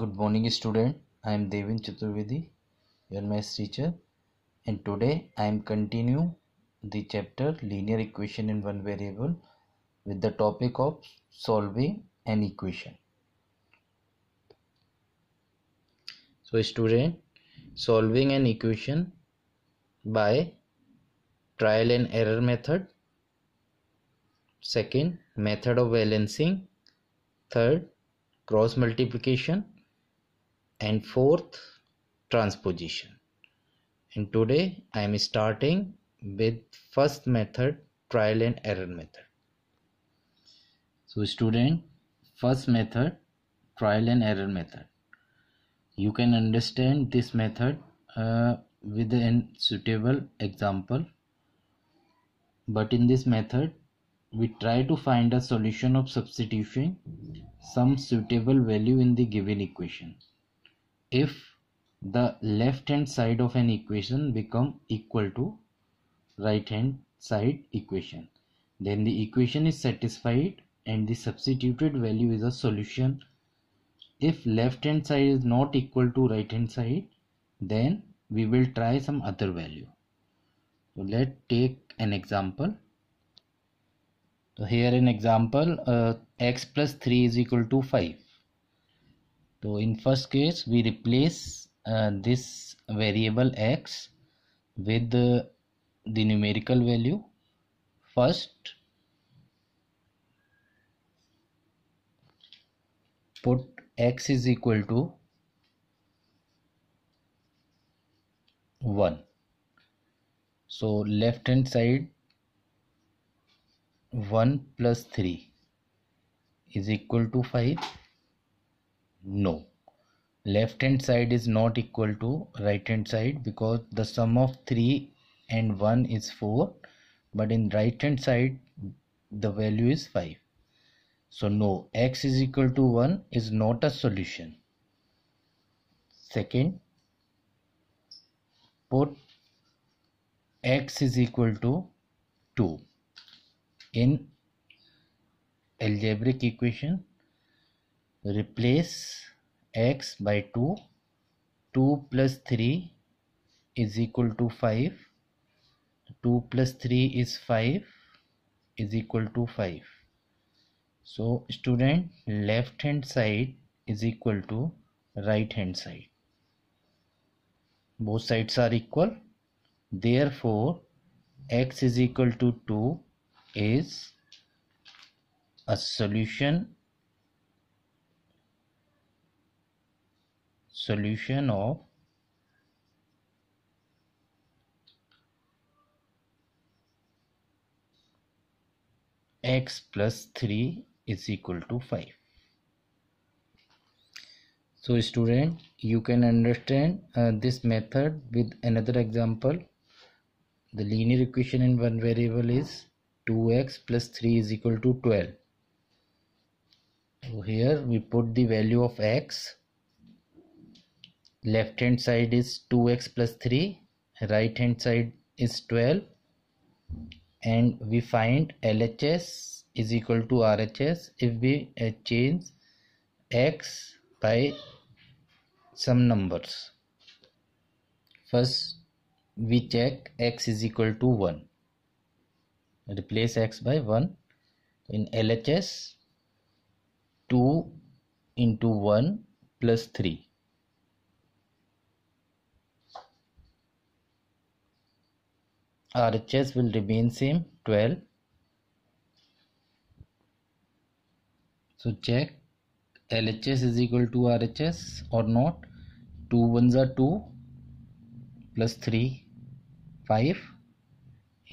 Good morning student. I am Devin Chaturvedi, your math teacher and today I am continue the chapter linear equation in one variable with the topic of solving an equation. So student solving an equation by trial and error method second method of balancing third cross multiplication and fourth transposition and today I am starting with first method trial and error method so student first method trial and error method you can understand this method uh, with a suitable example but in this method we try to find a solution of substituting some suitable value in the given equation if the left hand side of an equation become equal to right hand side equation then the equation is satisfied and the substituted value is a solution if left hand side is not equal to right hand side then we will try some other value so let's take an example so here an example uh, x plus 3 is equal to 5 so in first case we replace uh, this variable x with uh, the numerical value first put x is equal to 1 so left hand side 1 plus 3 is equal to 5 no left hand side is not equal to right hand side because the sum of 3 and 1 is 4 but in right hand side the value is 5 so no x is equal to 1 is not a solution second put x is equal to 2 in algebraic equation replace x by 2 2 plus 3 is equal to 5 2 plus 3 is 5 is equal to 5 so student left hand side is equal to right hand side both sides are equal therefore x is equal to 2 is a solution solution of x plus 3 is equal to 5 so student you can understand uh, this method with another example the linear equation in one variable is 2x plus 3 is equal to 12 so here we put the value of x left hand side is 2x plus 3 right hand side is 12 and we find LHS is equal to RHS if we uh, change x by some numbers first we check x is equal to 1 replace x by 1 in LHS 2 into 1 plus 3 RHS will remain same 12 so check LHS is equal to RHS or not 2 ones are 2 plus 3 5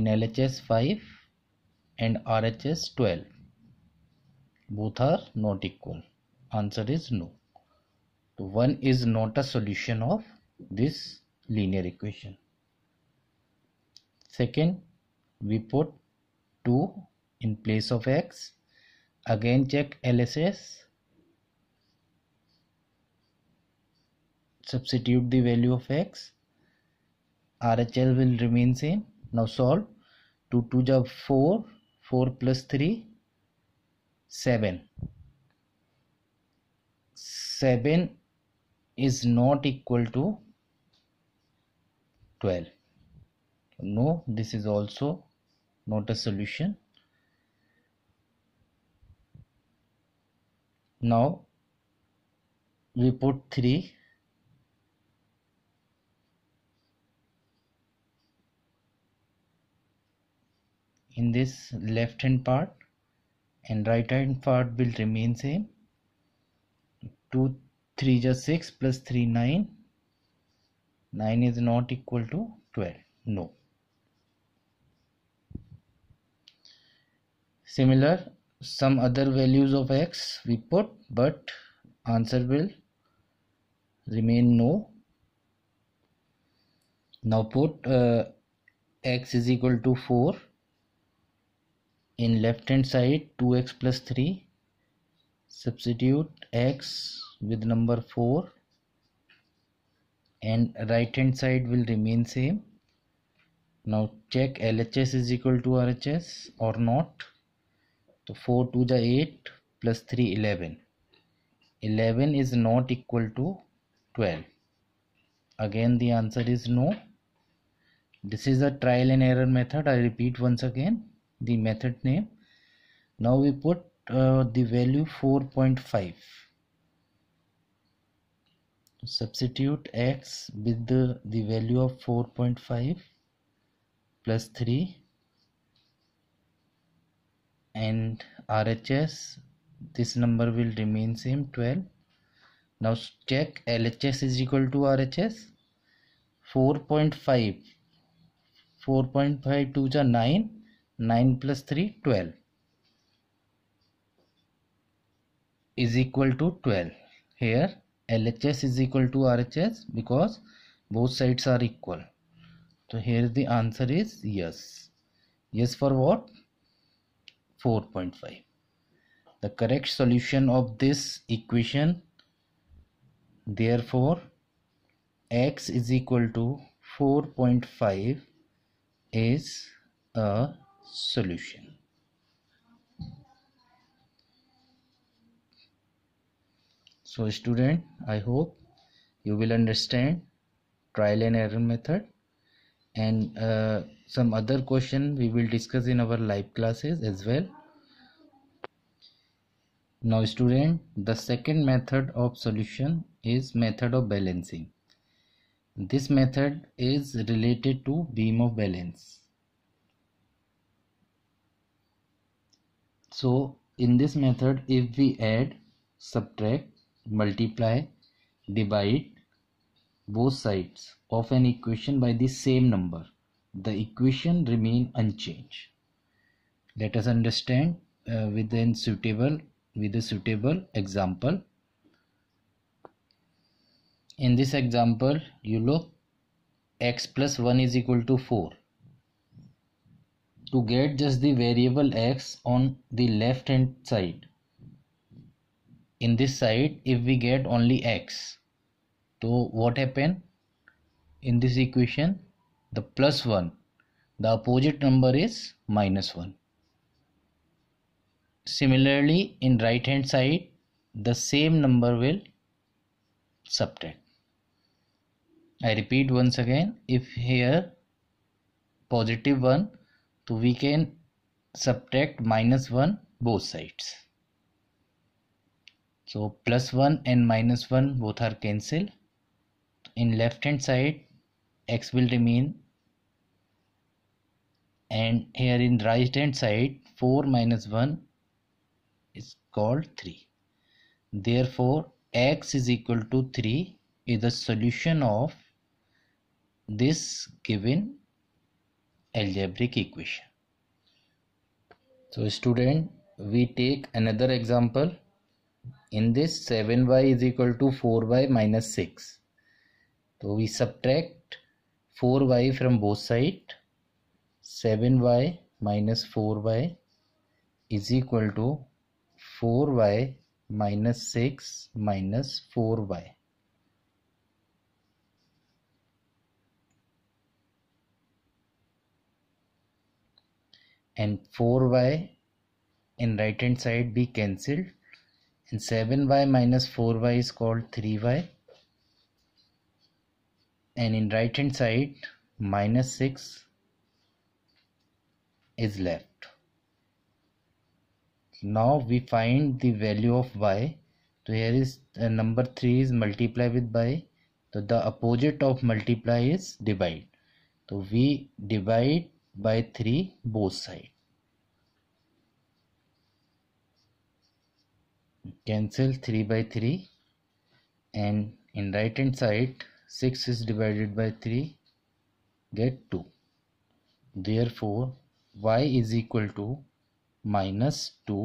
in LHS 5 and RHS 12 both are not equal answer is no so 1 is not a solution of this linear equation second we put 2 in place of x again check LSS substitute the value of x RHL will remain same now solve 2 2 4 4 plus 3 7 7 is not equal to 12 no this is also not a solution now we put 3 in this left hand part and right hand part will remain same 2 3 is 6 plus 3 9 9 is not equal to 12 no similar some other values of x we put but answer will remain no now put uh, x is equal to 4 in left hand side 2x plus 3 substitute x with number 4 and right hand side will remain same now check LHS is equal to RHS or not तो four two जा eight plus eleven. Eleven is not equal to twelve. again the answer is no this is a trial and error method i repeat once again the method name now we put uh, the value 4.5 substitute x with the, the value of 4.5 plus 3 and RHS this number will remain same 12 now check LHS is equal to RHS 4.5 4.5 to 9 9 plus 3 12 is equal to 12 here LHS is equal to RHS because both sides are equal so here the answer is yes yes for what 4.5 the correct solution of this equation therefore x is equal to 4.5 is a solution so student i hope you will understand trial and error method and uh, some other question we will discuss in our live classes as well now student the second method of solution is method of balancing this method is related to beam of balance so in this method if we add subtract multiply divide both sides of an equation by the same number, the equation remain unchanged. Let us understand uh, within suitable with a suitable example. In this example, you look x plus 1 is equal to 4. To get just the variable x on the left hand side, in this side, if we get only x, so what happened in this equation? The plus 1, the opposite number is minus 1. Similarly, in right hand side, the same number will subtract. I repeat once again, if here positive 1, so we can subtract minus 1 both sides. So plus 1 and minus 1 both are cancelled in left hand side x will remain and here in right hand side 4 minus 1 is called 3 therefore x is equal to 3 is the solution of this given algebraic equation so student we take another example in this 7y is equal to 4y minus 6 so we subtract 4y from both sides. 7y minus 4y is equal to 4y minus 6 minus 4y and 4y in right hand side be cancelled and 7y minus 4y is called 3y and in right hand side minus 6 is left now we find the value of y so here is uh, number 3 is multiply with y so the opposite of multiply is divide so we divide by 3 both side cancel 3 by 3 and in right hand side 6 is divided by 3 get 2 therefore y is equal to minus 2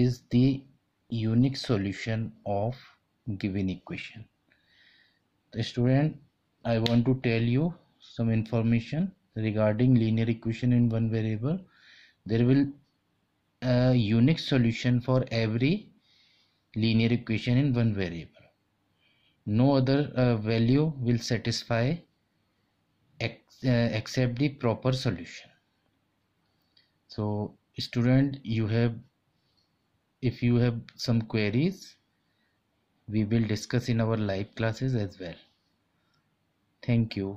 is the unique solution of given equation the student i want to tell you some information regarding linear equation in one variable there will a uh, unique solution for every linear equation in one variable no other uh, value will satisfy ex, uh, except the proper solution so student you have if you have some queries we will discuss in our live classes as well thank you